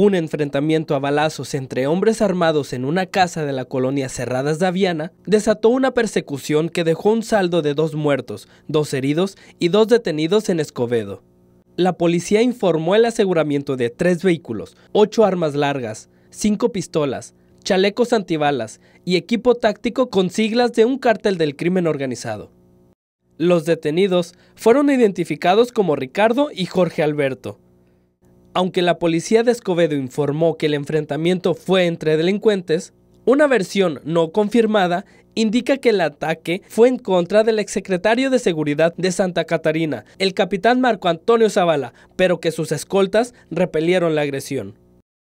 Un enfrentamiento a balazos entre hombres armados en una casa de la colonia Cerradas de Aviana desató una persecución que dejó un saldo de dos muertos, dos heridos y dos detenidos en Escobedo. La policía informó el aseguramiento de tres vehículos, ocho armas largas, cinco pistolas, chalecos antibalas y equipo táctico con siglas de un cártel del crimen organizado. Los detenidos fueron identificados como Ricardo y Jorge Alberto, aunque la policía de Escobedo informó que el enfrentamiento fue entre delincuentes, una versión no confirmada indica que el ataque fue en contra del exsecretario de Seguridad de Santa Catarina, el capitán Marco Antonio Zavala, pero que sus escoltas repelieron la agresión.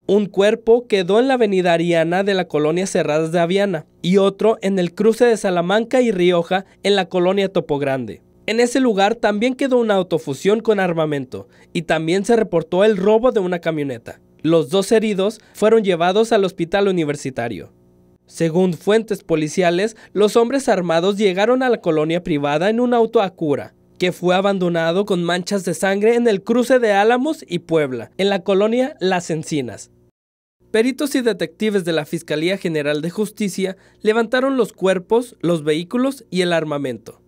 Un cuerpo quedó en la avenida Ariana de la colonia Cerradas de Aviana y otro en el cruce de Salamanca y Rioja en la colonia Topo Grande. En ese lugar también quedó una autofusión con armamento y también se reportó el robo de una camioneta. Los dos heridos fueron llevados al hospital universitario. Según fuentes policiales, los hombres armados llegaron a la colonia privada en un auto a cura que fue abandonado con manchas de sangre en el cruce de Álamos y Puebla, en la colonia Las Encinas. Peritos y detectives de la Fiscalía General de Justicia levantaron los cuerpos, los vehículos y el armamento.